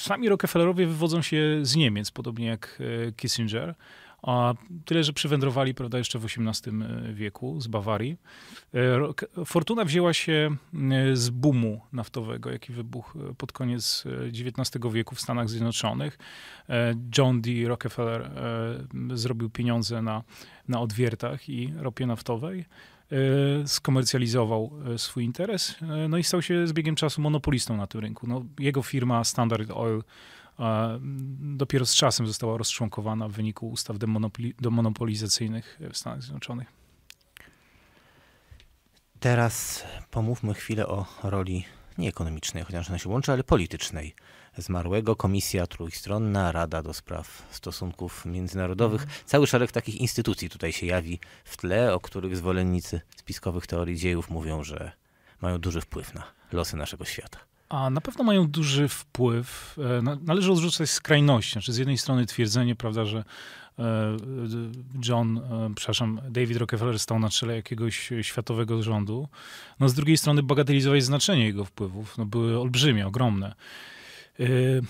sami Rockefellerowie wywodzą się z Niemiec, podobnie jak e, Kissinger. A tyle, że przywędrowali prawda, jeszcze w XVIII e, wieku z Bawarii. E, fortuna wzięła się z boomu naftowego, jaki wybuchł pod koniec XIX wieku w Stanach Zjednoczonych. John D. Rockefeller zrobił pieniądze na, na odwiertach i ropie naftowej. E, skomercjalizował e, swój interes e, no i stał się z biegiem czasu monopolistą na tym rynku. No, jego firma Standard Oil dopiero z czasem została rozczłonkowana w wyniku ustaw demonopolizacyjnych w Stanach Zjednoczonych. Teraz pomówmy chwilę o roli nie ekonomicznej, chociaż ona się łączy, ale politycznej zmarłego, Komisja Trójstronna, Rada do Spraw Stosunków Międzynarodowych. Mhm. Cały szereg takich instytucji tutaj się jawi w tle, o których zwolennicy spiskowych teorii dziejów mówią, że mają duży wpływ na losy naszego świata. A na pewno mają duży wpływ. E, należy odrzucać skrajności. Znaczy z jednej strony twierdzenie, prawda, że e, e, John, przepraszam, David Rockefeller stał na czele jakiegoś światowego rządu. No z drugiej strony bagatelizować znaczenie jego wpływów. No były olbrzymie, ogromne. Y,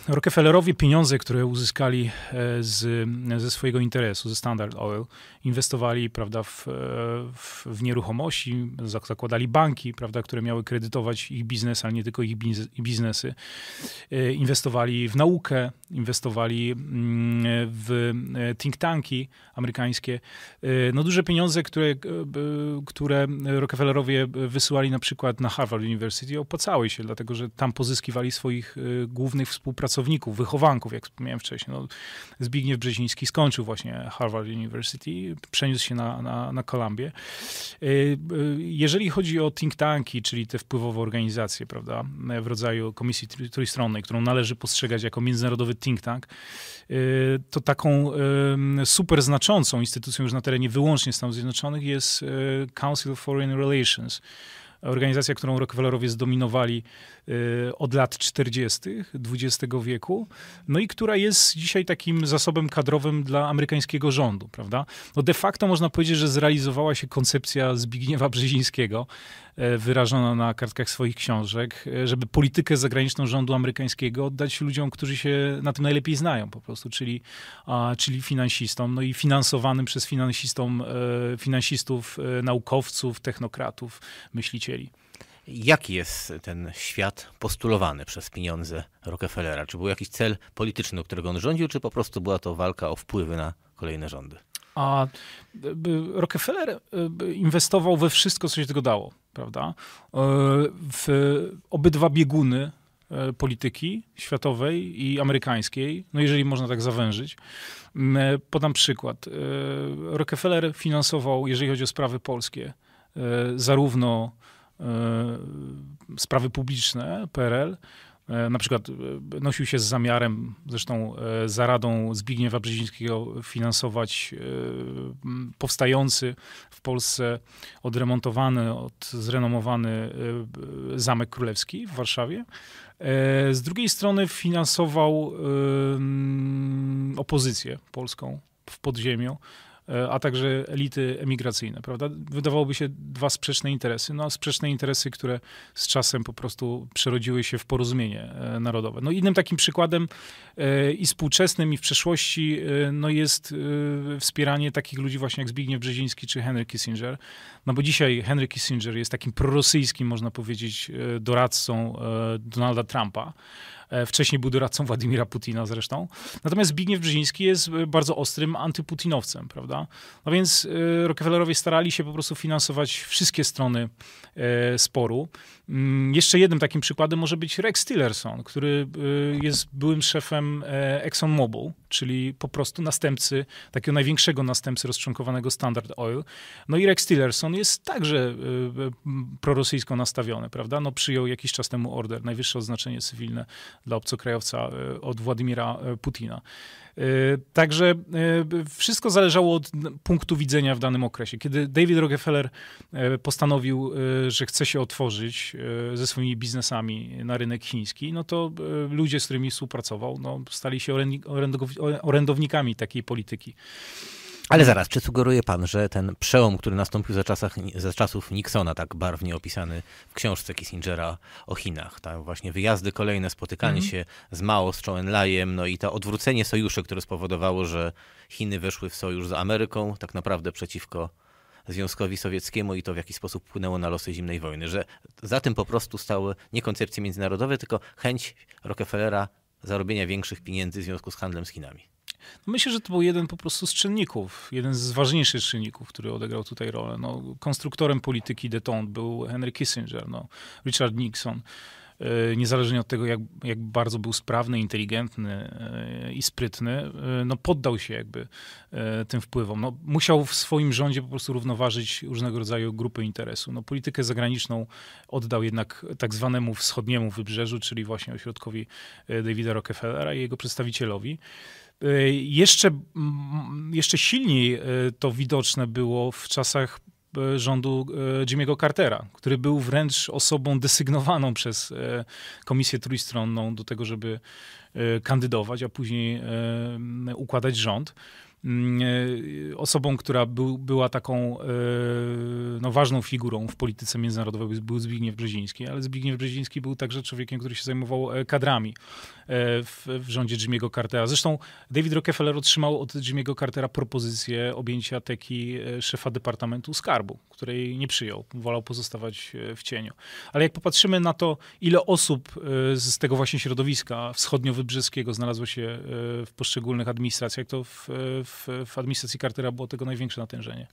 Rockefellerowie pieniądze, które uzyskali e, z, ze swojego interesu, ze Standard Oil, inwestowali prawda, w, e, w, w nieruchomości, zakładali banki, prawda, które miały kredytować ich biznes, ale nie tylko ich biznesy. Y, inwestowali w naukę, inwestowali mm, w e, think tanki amerykańskie. Y, no duże pieniądze, które, które Rockefellerowie wysyłali na przykład na Harvard University, opłacały się, dlatego że tam pozyskiwali swoich głównych współpracowników, wychowanków, jak wspomniałem wcześniej. No, Zbigniew Brzeziński skończył właśnie Harvard University, przeniósł się na, na, na Kolumbię. Y, y, jeżeli chodzi o think tanki, czyli te wpływowe organizacje, prawda, w rodzaju komisji trójstronnej, którą należy postrzegać jako międzynarodowy think tank, y, to taką super znaczącą instytucją już na terenie wyłącznie Stanów Zjednoczonych jest Council of Foreign Relations organizacja, którą Rockefellerowie zdominowali y, od lat 40. XX wieku, no i która jest dzisiaj takim zasobem kadrowym dla amerykańskiego rządu, prawda? No de facto można powiedzieć, że zrealizowała się koncepcja Zbigniewa Brzezińskiego, y, wyrażona na kartkach swoich książek, y, żeby politykę zagraniczną rządu amerykańskiego oddać ludziom, którzy się na tym najlepiej znają po prostu, czyli, a, czyli finansistom, no i finansowanym przez finansistom, finansistów, naukowców, technokratów, myślicie chcieli. Jaki jest ten świat postulowany przez pieniądze Rockefellera? Czy był jakiś cel polityczny, którego on rządził, czy po prostu była to walka o wpływy na kolejne rządy? A Rockefeller y, inwestował we wszystko, co się tego dało, prawda? Y, w obydwa bieguny y, polityki światowej i amerykańskiej, no jeżeli można tak zawężyć. Mm, e, podam przykład. Rockefeller finansował, jeżeli chodzi o sprawy polskie, zarówno E, sprawy publiczne PRL, e, na przykład e, nosił się z zamiarem, zresztą za radą Zbigniewa Brzezińskiego, finansować powstający w Polsce odremontowany, zrenomowany Zamek Królewski w Warszawie. Z drugiej strony finansował opozycję polską w podziemiu E, a także elity emigracyjne, prawda? Wydawałoby się dwa sprzeczne interesy, no sprzeczne interesy, które z czasem po prostu przerodziły się w porozumienie e, narodowe. No innym takim przykładem e, i współczesnym i w przeszłości no jest wspieranie takich ludzi właśnie jak Zbigniew Brzeziński czy Henry Kissinger, no bo dzisiaj Henry Kissinger jest takim prorosyjskim, można powiedzieć, doradcą Donalda Trumpa, E, wcześniej był doradcą Władimira Putina zresztą. Natomiast Zbigniew Brzeziński jest e, bardzo ostrym antyputinowcem, prawda? No więc e, Rockefellerowie starali się po prostu finansować wszystkie strony sporu. Mm, jeszcze jednym takim przykładem może być Rex Tillerson, który jest byłym szefem ExxonMobil, czyli po prostu następcy, takiego największego następcy rozczłonkowanego Standard Oil. No i Rex Tillerson jest także prorosyjsko nastawiony, prawda? No przyjął jakiś czas temu order, najwyższe oznaczenie cywilne dla obcokrajowca e, od Władimira e, Putina. E, także wszystko zależało od punktu widzenia w danym okresie. Kiedy David Rockefeller postanowił, że chce się otworzyć ze swoimi biznesami na rynek chiński, no to ludzie, z którymi współpracował, no, stali się orędownikami takiej polityki. Ale zaraz, czy sugeruje pan, że ten przełom, który nastąpił za, czasach, za czasów Nixona, tak barwnie opisany w książce Kissingera o Chinach, tam właśnie wyjazdy kolejne, spotykanie mm się z Mao, z Chou Enlajem, no i to odwrócenie sojuszy, które spowodowało, że Chiny weszły w sojusz z Ameryką, tak naprawdę przeciwko Związkowi Sowieckiemu i to w jaki sposób wpłynęło na losy zimnej wojny, że za tym po prostu stały nie koncepcje międzynarodowe, tylko chęć Rockefellera zarobienia większych pieniędzy w związku z handlem z Chinami. No myślę, że to był jeden po prostu z czynników, jeden z ważniejszych czynników, który odegrał tutaj rolę. No, konstruktorem polityki deton był Henry Kissinger, no, Richard Nixon. E, niezależnie od tego, jak, jak bardzo był sprawny, inteligentny e, i sprytny, e, no poddał się jakby tym wpływom. No, musiał w swoim rządzie po prostu równoważyć różnego rodzaju grupy interesu. No, politykę zagraniczną oddał jednak tak zwanemu wschodniemu wybrzeżu, czyli właśnie ośrodkowi Davida Rockefellera i jego przedstawicielowi. Jeszcze, jeszcze silniej to widoczne było w czasach E, rządu e, Jimmy'ego Cartera, który był wręcz osobą desygnowaną przez e, Komisję Trójstronną do tego, żeby kandydować, a później układać rząd. Mm, e, osobą, która był, była taką e, no, ważną figurą w polityce międzynarodowej był Zbigniew Brzeziński, ale Zbigniew Brzeziński był także człowiekiem, który się zajmował e, kadrami w, w rządzie Jimmy'ego Cartera. Zresztą David Rockefeller otrzymał od Jimmy'ego Cartera propozycję objęcia teki szefa Departamentu Skarbu, której nie przyjął. Wolał pozostawać w cieniu. Ale jak popatrzymy na to, ile osób z tego właśnie środowiska wschodnio-wybrzeżskiego znalazło się w poszczególnych administracjach, to w w, w administracji Cartera było tego największe natężenie.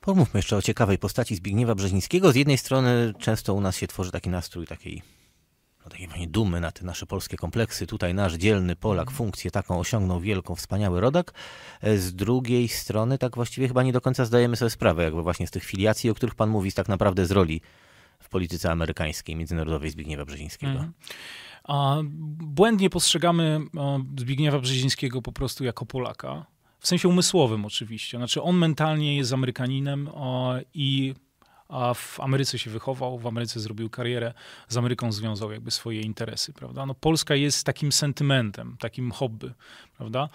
Pomówmy jeszcze o ciekawej postaci Zbigniewa Brzezińskiego. Z jednej strony często u nas się tworzy taki nastrój takiej no takiej właśnie dumy na te nasze polskie kompleksy. Tutaj nasz dzielny Polak mhm. funkcję taką osiągnął wielką, wspaniały rodak. E, z drugiej strony tak właściwie chyba nie do końca zdajemy sobie sprawę jakby właśnie z tych filiacji, o których pan mówi, tak naprawdę z roli w polityce amerykańskiej, międzynarodowej Zbigniewa Brzezińskiego. Mhm. A błędnie postrzegamy e, Zbigniewa Brzezińskiego po prostu jako Polaka. W sensie umysłowym oczywiście. Znaczy on mentalnie jest Amerykaninem i w Ameryce się wychował, w Ameryce zrobił karierę, z Ameryką związał jakby swoje interesy, prawda? No Polska jest takim sentymentem, takim hobby, prawda?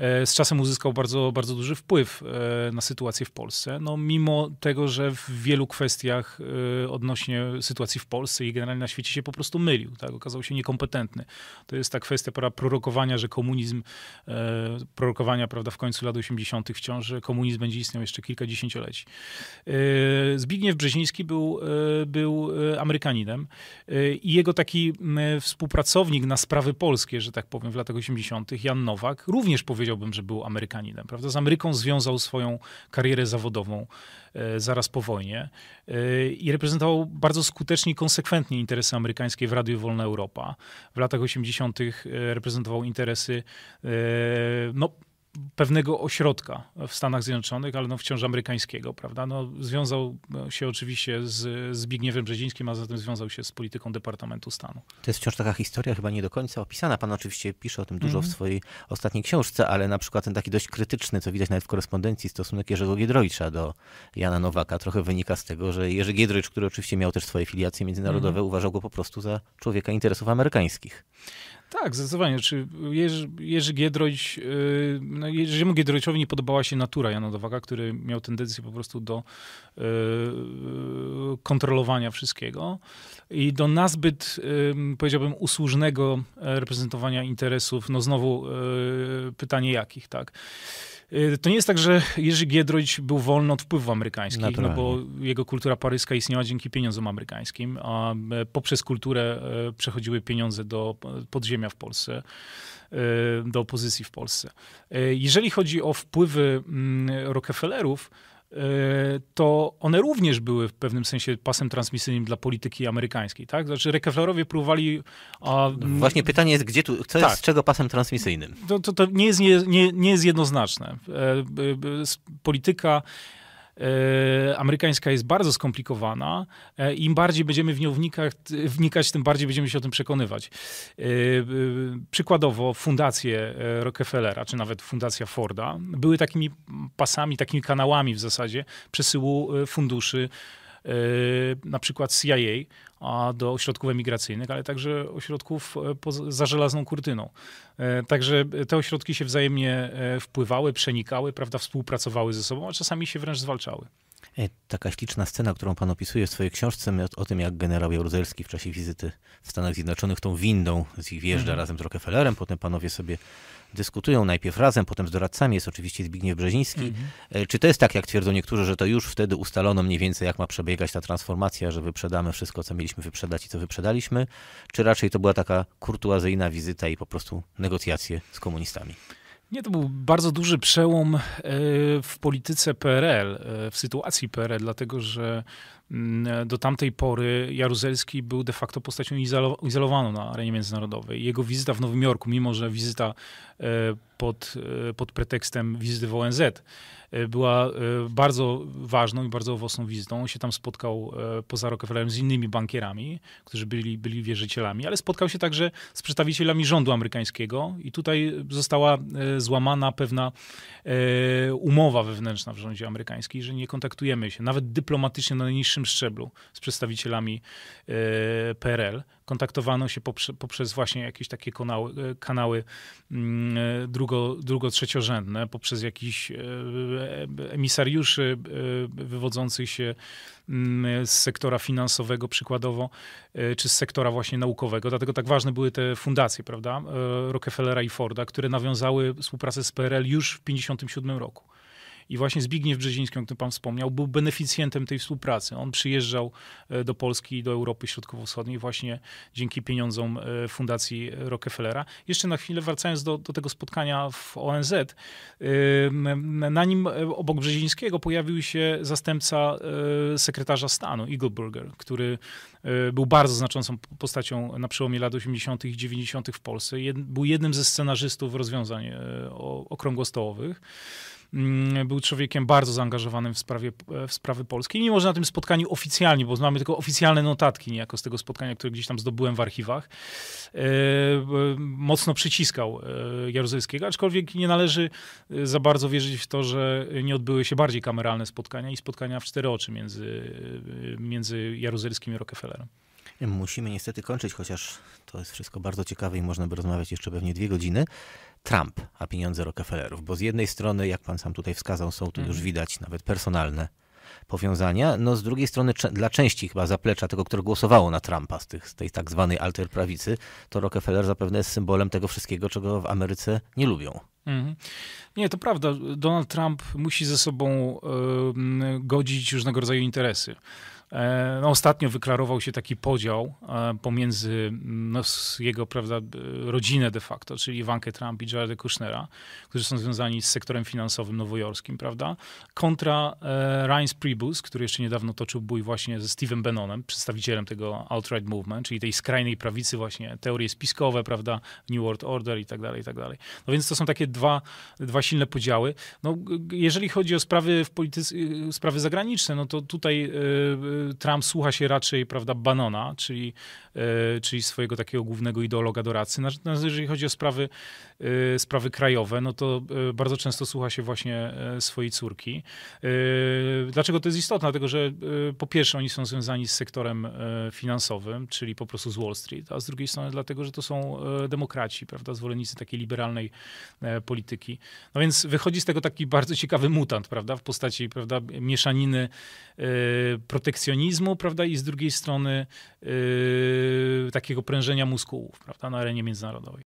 E, z czasem uzyskał bardzo, bardzo duży wpływ e, na sytuację w Polsce. No, mimo tego, że w wielu kwestiach e, odnośnie sytuacji w Polsce i generalnie na świecie się po prostu mylił, tak? okazał się niekompetentny. To jest ta kwestia para prorokowania, że komunizm, prorokowania prawda, w końcu lat 80. wciąż, że komunizm będzie istniał jeszcze kilka dziesięcioleci. Zbigniew Brzeziński był, był Amerykaninem i jego taki współpracownik na sprawy polskie, że tak powiem, w latach 80., Jan Nowak, również powiedział, powiedziałbym, że był Amerykaninem. Prawda? Z Ameryką związał swoją karierę zawodową e, zaraz po wojnie e, i reprezentował bardzo skutecznie i konsekwentnie interesy amerykańskie w Radiu Wolna Europa. W latach 80. E, reprezentował interesy no, pewnego ośrodka w Stanach Zjednoczonych, ale no wciąż amerykańskiego, prawda? No, związał e, się oczywiście z Zbigniewem Brzezińskim, a zatem związał się z polityką Departamentu Stanu. To jest wciąż taka historia chyba nie do końca opisana. Pan oczywiście pisze o tym dużo mm w mhm. swojej ostatniej książce, ale na przykład ten taki dość krytyczny, co widać nawet w korespondencji, stosunek Jerzego Giedroycia do Jana Nowaka trochę wynika z tego, że Jerzy Giedroyć, który oczywiście miał też swoje filiacje międzynarodowe, mm uważał go po prostu za człowieka interesów amerykańskich. Tak, zdecydowanie. Czy Jerzy, Jerzy Giedroyć, y, no Jerzemu Giedroyciowi nie podobała się natura Jana Nowaka, który miał tendencję po prostu do y, y, kontrolowania wszystkiego i do nazbyt, powiedziałbym, usłużnego e, reprezentowania interesów, no znowu pytanie jakich, tak? Y, to nie jest tak, że Jerzy Giedroyć był wolny od wpływów amerykańskich, no bo jego kultura paryska istniała dzięki pieniądzom amerykańskim, a e, poprzez kulturę e, przechodziły pieniądze do e, podziemia w Polsce, do opozycji w Polsce. Jeżeli chodzi o wpływy mm, Rockefellerów, E, to one również były w pewnym sensie pasem transmisyjnym dla polityki amerykańskiej, tak? Znaczy Rockefellerowie próbowali... A... No właśnie pytanie jest, gdzie tu, co tak. jest z czego pasem transmisyjnym? To, to, to nie, jest, nie, nie, nie jest jednoznaczne. E, polityka E, amerykańska jest bardzo skomplikowana. E, Im bardziej będziemy w nią wnikać, wnikać, tym bardziej będziemy się o tym przekonywać. E, przykładowo fundacje Rockefellera, czy nawet fundacja Forda, były takimi pasami, takimi kanałami w zasadzie przesyłu funduszy Y, na przykład CIA, a do ośrodków emigracyjnych, ale także ośrodków e, za żelazną kurtyną. E, także te ośrodki się wzajemnie e, wpływały, przenikały, prawda, współpracowały ze sobą, a czasami się wręcz zwalczały. E, taka śliczna scena, którą pan opisuje w swojej książce, o, tym jak generał Jaruzelski w czasie wizyty w Stanach Zjednoczonych tą windą z ich wjeżdża mhm. razem z Rockefellerem, potem panowie sobie dyskutują najpierw razem, potem z doradcami, jest oczywiście Zbigniew Brzeziński. Mhm. E, czy to jest tak, jak twierdzą niektórzy, że to już wtedy ustalono mniej więcej, jak ma przebiegać ta transformacja, że wyprzedamy wszystko, co mieliśmy wyprzedać i co wyprzedaliśmy, czy raczej to była taka kurtuazyjna wizyta i po prostu negocjacje z komunistami? Nie, to był bardzo duży przełom e, w polityce PRL, e, w sytuacji PRL, dlatego że Mm, e, do tamtej pory Jaruzelski był de facto postacią izolowaną na arenie międzynarodowej. Jego wizyta w Nowym Jorku, mimo że wizyta e, pod, e, pod pretekstem wizyty w ONZ, była bardzo ważną i bardzo owocną wizytą. On się tam spotkał poza Rockefellerem z innymi bankierami, którzy byli, byli wierzycielami, ale spotkał się także z przedstawicielami rządu amerykańskiego i tutaj została złamana pewna umowa wewnętrzna w rządzie amerykańskim, że nie kontaktujemy się, nawet dyplomatycznie na najniższym najwyższym szczeblu z przedstawicielami e, PRL. Kontaktowano się poprze, poprzez właśnie jakieś takie e, kanały, kanały mm, e, drugo, drugo-trzeciorzędne, poprzez jakichś emisariuszy wywodzących się mm, z sektora finansowego przykładowo, czy z sektora właśnie naukowego. Dlatego tak ważne były te fundacje, prawda, Rockefellera i Forda, które nawiązały współpracę z PRL już w 1957 roku. I właśnie Zbigniew Brzeziński, o którym pan wspomniał, był beneficjentem tej współpracy. On przyjeżdżał e, do Polski i do Europy Środkowo-Wschodniej właśnie dzięki pieniądzom e, Fundacji Rockefellera. Jeszcze na chwilę wracając do, do tego spotkania w ONZ, e, na nim obok Brzezińskiego pojawił się zastępca sekretarza stanu, Eagleburger, który był bardzo znaczącą postacią na przełomie lat 80. i 90. w Polsce. Był jednym ze scenarzystów rozwiązań okrągłostołowych. Mm, był człowiekiem bardzo zaangażowanym w, sprawie, w sprawy polskie. Mimo, że na tym spotkaniu oficjalnie, bo mamy tylko oficjalne notatki niejako z tego spotkania, które gdzieś tam zdobyłem w archiwach, e, mocno przyciskał e, Jaruzelskiego, aczkolwiek nie należy e, za bardzo wierzyć w to, że nie odbyły się bardziej kameralne spotkania i spotkania w cztery oczy między, między Jaruzelskim i Rockefellerem. Musimy niestety kończyć, chociaż to jest wszystko bardzo ciekawe i można by rozmawiać jeszcze pewnie dwie godziny. Trump, a pieniądze Rockefellerów, bo z jednej strony, jak pan sam tutaj wskazał, są tu już mhm. widać nawet personalne powiązania. No z drugiej strony dla części chyba zaplecza tego, które głosowało na Trumpa z, tych, z tej tak zwanej prawicy, to Rockefeller zapewne jest symbolem tego wszystkiego, czego w Ameryce nie lubią. Mhm. Nie, to prawda. Donald Trump musi ze sobą yy, godzić różnego rodzaju interesy. E, no, ostatnio wyklarował się taki podział e, pomiędzy mm, no, jego prawda, rodzinę de facto, czyli Iwankę Trump i Jared Kushnera, którzy są związani z sektorem finansowym nowojorskim, prawda? Kontra e, Ryan Priebus, który jeszcze niedawno toczył bój właśnie ze Stephen Bannonem, przedstawicielem tego Outright Movement, czyli tej skrajnej prawicy właśnie, teorie spiskowe, prawda, New World Order i tak dalej, i tak dalej. No więc to są takie dwa, dwa silne podziały. No, jeżeli chodzi o sprawy, w polityce, y, sprawy zagraniczne, no to tutaj yy, Trump słucha się raczej, prawda, Banona, czyli, e, czyli swojego takiego głównego ideologa doradcy. Natomiast jeżeli chodzi o sprawy, e, sprawy krajowe, no to e, bardzo często słucha się właśnie swojej córki. Dlaczego to jest istotne? Dlatego, że po pierwsze oni są związani z sektorem finansowym, czyli po prostu z Wall Street, a z drugiej strony dlatego, że to są demokraci, prawda, zwolennicy takiej liberalnej polityki. No więc wychodzi z tego taki bardzo ciekawy mutant, prawda, w postaci, prawda, mieszaniny protekcjonizmu perfekcjonizmu, prawda, i z drugiej strony yy, takiego prężenia muskułów, prawda, na arenie międzynarodowej.